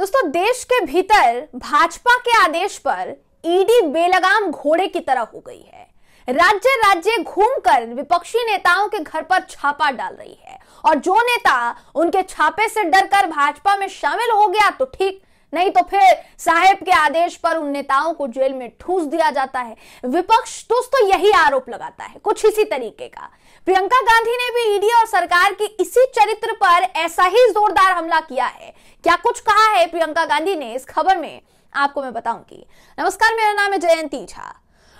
दोस्तों देश के भीतर भाजपा के आदेश पर ईडी बेलगाम घोड़े की तरह हो गई है राज्य राज्य घूमकर विपक्षी नेताओं के घर पर छापा डाल रही है और जो नेता उनके छापे से डरकर भाजपा में शामिल हो गया तो ठीक नहीं तो फिर साहेब के आदेश पर उन नेताओं को जेल में ठूस दिया जाता है विपक्ष दोस्तों यही आरोप लगाता है कुछ इसी तरीके का प्रियंका गांधी ने भी ईडी और सरकार के इसी चरित्र पर ऐसा ही जोरदार हमला किया है क्या कुछ कहा है प्रियंका गांधी ने इस खबर में आपको मैं बताऊंगी नमस्कार मेरा नाम है जयंती झा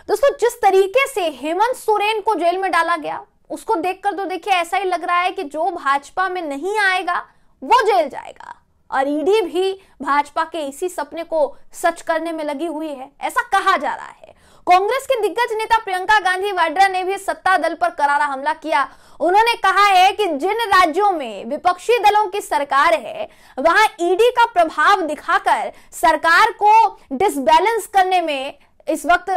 दोस्तों जिस तरीके से हेमंत सोरेन को जेल में डाला गया उसको देखकर तो देखिए ऐसा ही लग रहा है कि जो भाजपा में नहीं आएगा वो जेल जाएगा और ईडी भी भाजपा के इसी सपने को सच करने में लगी हुई है ऐसा कहा जा रहा है कांग्रेस के दिग्गज नेता प्रियंका गांधी वाड्रा ने भी सत्ता दल पर करारा हमला किया उन्होंने कहा है कि जिन राज्यों में विपक्षी दलों की सरकार है वहां ईडी का प्रभाव दिखाकर सरकार को डिसबैलेंस करने में इस वक्त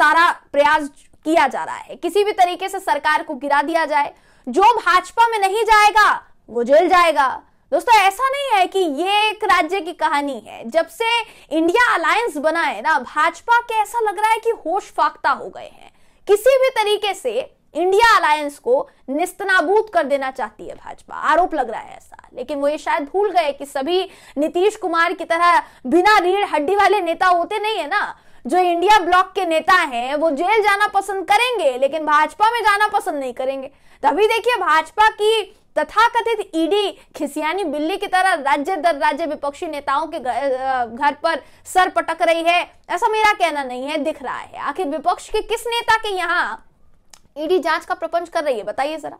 सारा प्रयास किया जा रहा है किसी भी तरीके से सरकार को गिरा दिया जाए जो भाजपा में नहीं जाएगा वो जेल जाएगा दोस्तों ऐसा नहीं है कि ये एक राज्य की कहानी है जब से इंडिया अलायंस बना है ना भाजपा के ऐसा लग रहा है कि होश फाख्ता हो गए हैं किसी भी तरीके से इंडिया अलायंस को निस्तनाबूत कर देना चाहती है भाजपा आरोप लग रहा है ऐसा लेकिन वो ये शायद भूल गए कि सभी नीतीश कुमार की तरह बिना रीढ़ हड्डी वाले नेता होते नहीं है ना जो इंडिया ब्लॉक के नेता हैं वो जेल जाना पसंद करेंगे लेकिन भाजपा में जाना पसंद नहीं करेंगे तभी देखिए भाजपा की तथाकथित ईडी खिसियानी बिल्ली की तरह राज्य दर राज्य विपक्षी नेताओं के घर पर सर पटक रही है ऐसा मेरा कहना नहीं है दिख रहा है आखिर विपक्ष के किस नेता के यहाँ ईडी जांच का प्रपंच कर रही है बताइए जरा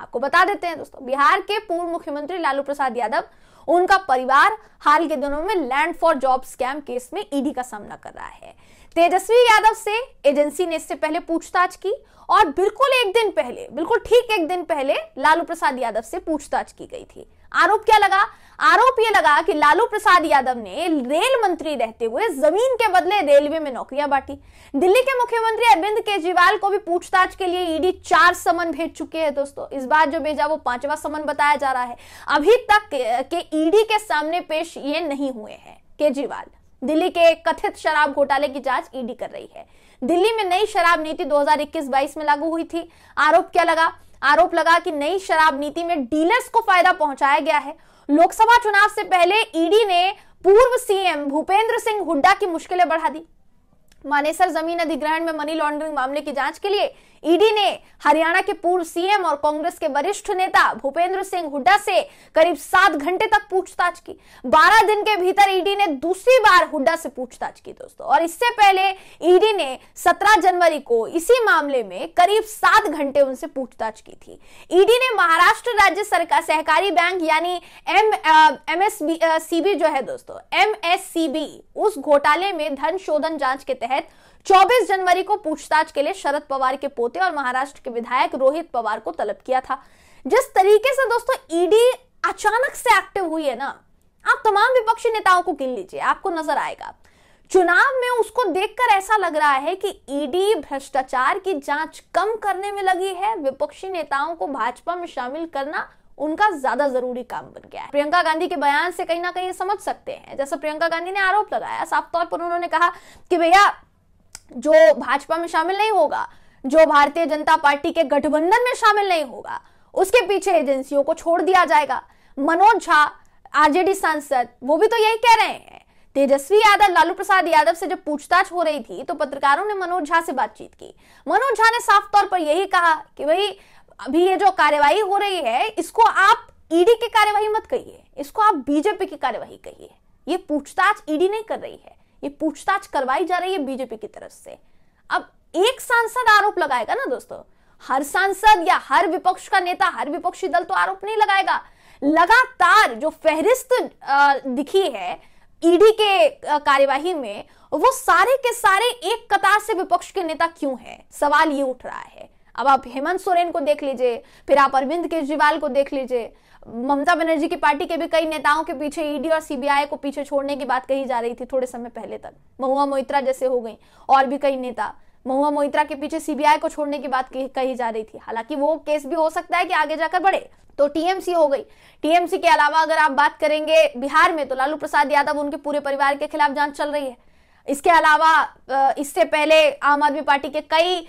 आपको बता देते हैं दोस्तों बिहार के पूर्व मुख्यमंत्री लालू प्रसाद यादव उनका परिवार हाल के दिनों में land for job scam case में ईडी का सामना कर रहा है तेजस्वी यादव से एजेंसी ने इससे पहले पूछताछ की और बिल्कुल एक दिन पहले बिल्कुल ठीक एक दिन पहले लालू प्रसाद यादव से पूछताछ की गई थी आरोप क्या लगा आरोप ये लगा कि लालू प्रसाद यादव ने रेल मंत्री रहते हुए जमीन के बदले रेलवे में नौकरियां बांटी दिल्ली के मुख्यमंत्री अरविंद केजरीवाल को भी पूछताछ के लिए ईडी चार समन भेज चुके हैं दोस्तों इस बार जो भेजा वो पांचवा समन बताया जा रहा है अभी तक के ईडी के सामने पेश ये नहीं हुए हैं केजरीवाल दिल्ली के कथित शराब घोटाले की जांच ईडी कर रही है दिल्ली में नई शराब नीति 2021-22 में लागू हुई थी आरोप क्या लगा आरोप लगा कि नई शराब नीति में डीलर्स को फायदा पहुंचाया गया है लोकसभा चुनाव से पहले ईडी ने पूर्व सीएम भूपेंद्र सिंह हुड्डा की मुश्किलें बढ़ा दी मानेसर जमीन अधिग्रहण में मनी लॉन्ड्रिंग मामले की जांच के लिए ईडी ने हरियाणा के पूर्व सीएम और कांग्रेस के वरिष्ठ नेता भूपेंद्र सिंह हुड्डा से करीब सात घंटे तक पूछताछ की बारह दिन के भीतर ईडी ने दूसरी बार हुड्डा से पूछताछ की दोस्तों और इससे पहले ईडी ने सत्रह जनवरी को इसी मामले में करीब सात घंटे उनसे पूछताछ की थी ईडी ने महाराष्ट्र राज्य सरकार सहकारी बैंक यानी एम एम एस सीबी जो है दोस्तों एम एस उस घोटाले में धन शोधन जांच के तहत 24 जनवरी को पूछताछ के लिए शरद पवार के पोते और महाराष्ट्र के विधायक रोहित पवार को तलब किया था जिस तरीके से दोस्तों ईडी e अचानक से एक्टिव हुई है ना आप तमाम विपक्षी नेताओं को गिन लीजिए आपको नजर आएगा चुनाव में उसको देखकर ऐसा लग रहा है कि ईडी e भ्रष्टाचार की जांच कम करने में लगी है विपक्षी नेताओं को भाजपा में शामिल करना उनका ज्यादा जरूरी काम बन गया है प्रियंका गांधी के बयान से कहीं ना कहीं समझ सकते हैं जैसा प्रियंका गांधी ने आरोप लगाया साफ तौर पर उन्होंने कहा कि भैया जो भाजपा में शामिल नहीं होगा जो भारतीय जनता पार्टी के गठबंधन में शामिल नहीं होगा उसके पीछे एजेंसियों को छोड़ दिया जाएगा मनोज झा आरजेडी सांसद वो भी तो यही कह रहे हैं तेजस्वी यादव लालू प्रसाद यादव से जब पूछताछ हो रही थी तो पत्रकारों ने मनोज झा से बातचीत की मनोज झा ने साफ तौर पर यही कहा कि भाई अभी ये जो कार्यवाही हो रही है इसको आप ईडी की कार्यवाही मत कहिए इसको आप बीजेपी की कार्यवाही कहिए ये पूछताछ ईडी नहीं कर रही है ये पूछताछ करवाई जा रही है बीजेपी की तरफ से अब एक सांसद आरोप लगाएगा ना दोस्तों हर सांसद या हर विपक्ष का नेता हर विपक्षी दल तो आरोप नहीं लगाएगा लगातार जो फेहरिस्त दिखी है ईडी के कार्यवाही में वो सारे के सारे एक कतार से विपक्ष के नेता क्यों है सवाल ये उठ रहा है अब आप हेमंत सोरेन को देख लीजिए फिर आप अरविंद केजरीवाल को देख लीजिए ममता बनर्जी की पार्टी के भी कई नेताओं के पीछे ईडी और सीबीआई को पीछे छोड़ने की बात कही जा रही थी थोड़े समय पहले तक महुआ मोइत्रा जैसे हो गई और भी कई नेता महुआ मोइत्रा के पीछे सीबीआई को छोड़ने की बात कही जा रही थी हालांकि वो केस भी हो सकता है कि आगे जाकर बढ़े तो टीएमसी हो गई टीएमसी के अलावा अगर आप बात करेंगे बिहार में तो लालू प्रसाद यादव उनके पूरे परिवार के खिलाफ जांच चल रही है इसके अलावा इससे पहले आम आदमी पार्टी के कई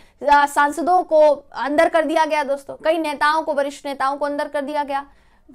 सांसदों को अंदर कर दिया गया दोस्तों कई नेताओं को वरिष्ठ नेताओं को अंदर कर दिया गया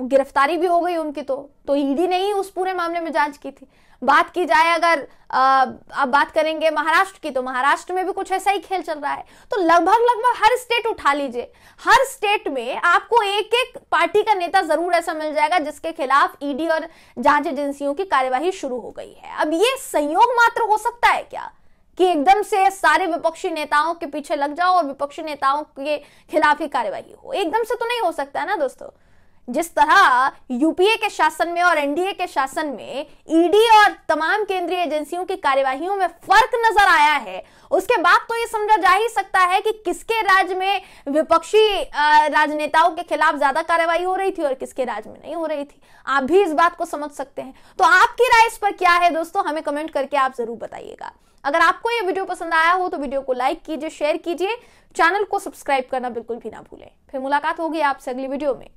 गिरफ्तारी भी हो गई उनकी तो तो ईडी ने ही उस पूरे मामले में जांच की थी बात की जाए अगर आप बात करेंगे महाराष्ट्र की तो महाराष्ट्र में भी कुछ ऐसा ही खेल चल रहा है तो लगभग लगभग हर स्टेट उठा लीजिए हर स्टेट में आपको एक एक पार्टी का नेता जरूर ऐसा मिल जाएगा जिसके खिलाफ ईडी और जांच एजेंसियों की कार्यवाही शुरू हो गई है अब ये संयोग मात्र हो सकता है क्या कि एकदम से सारे विपक्षी नेताओं के पीछे लग जाओ और विपक्षी नेताओं के खिलाफ ही कार्यवाही हो एकदम से तो नहीं हो सकता है ना दोस्तों जिस तरह यूपीए के शासन में और एनडीए के शासन में ईडी और तमाम केंद्रीय एजेंसियों की कार्यवाही में फर्क नजर आया है उसके बाद तो यह समझा जा ही सकता है कि किसके राज्य में विपक्षी राजनेताओं के खिलाफ ज्यादा कार्यवाही हो रही थी और किसके राज्य में नहीं हो रही थी आप भी इस बात को समझ सकते हैं तो आपकी राय इस पर क्या है दोस्तों हमें कमेंट करके आप जरूर बताइएगा अगर आपको यह वीडियो पसंद आया हो तो वीडियो को लाइक कीजिए शेयर कीजिए चैनल को सब्सक्राइब करना बिल्कुल भी ना भूलें फिर मुलाकात होगी आपसे अगली वीडियो में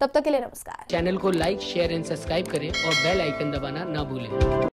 तब तक के लिए नमस्कार चैनल को लाइक शेयर एंड सब्सक्राइब करें और बेल आइकन दबाना ना भूलें